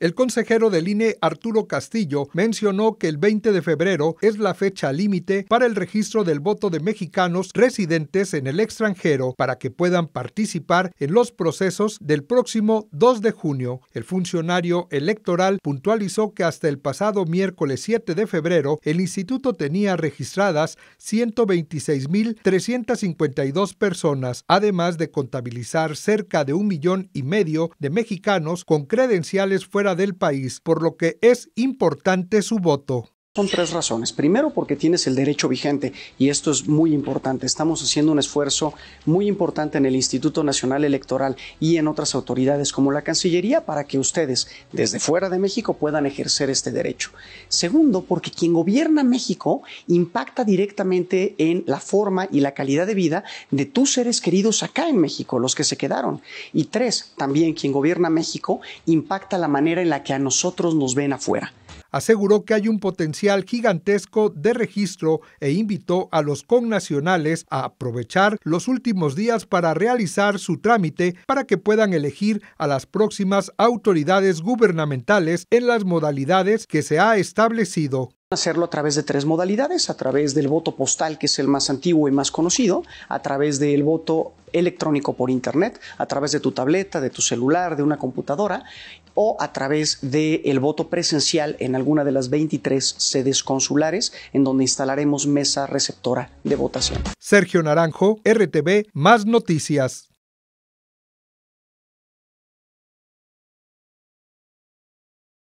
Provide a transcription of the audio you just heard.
El consejero del INE, Arturo Castillo, mencionó que el 20 de febrero es la fecha límite para el registro del voto de mexicanos residentes en el extranjero para que puedan participar en los procesos del próximo 2 de junio. El funcionario electoral puntualizó que hasta el pasado miércoles 7 de febrero el instituto tenía registradas 126.352 personas, además de contabilizar cerca de un millón y medio de mexicanos con credenciales fuera del país, por lo que es importante su voto son tres razones. Primero, porque tienes el derecho vigente y esto es muy importante. Estamos haciendo un esfuerzo muy importante en el Instituto Nacional Electoral y en otras autoridades como la Cancillería para que ustedes desde fuera de México puedan ejercer este derecho. Segundo, porque quien gobierna México impacta directamente en la forma y la calidad de vida de tus seres queridos acá en México, los que se quedaron. Y tres, también quien gobierna México impacta la manera en la que a nosotros nos ven afuera aseguró que hay un potencial gigantesco de registro e invitó a los connacionales a aprovechar los últimos días para realizar su trámite para que puedan elegir a las próximas autoridades gubernamentales en las modalidades que se ha establecido hacerlo a través de tres modalidades, a través del voto postal, que es el más antiguo y más conocido, a través del voto electrónico por Internet, a través de tu tableta, de tu celular, de una computadora o a través del voto presencial en alguna de las 23 sedes consulares en donde instalaremos mesa receptora de votación. Sergio Naranjo, RTV, más noticias.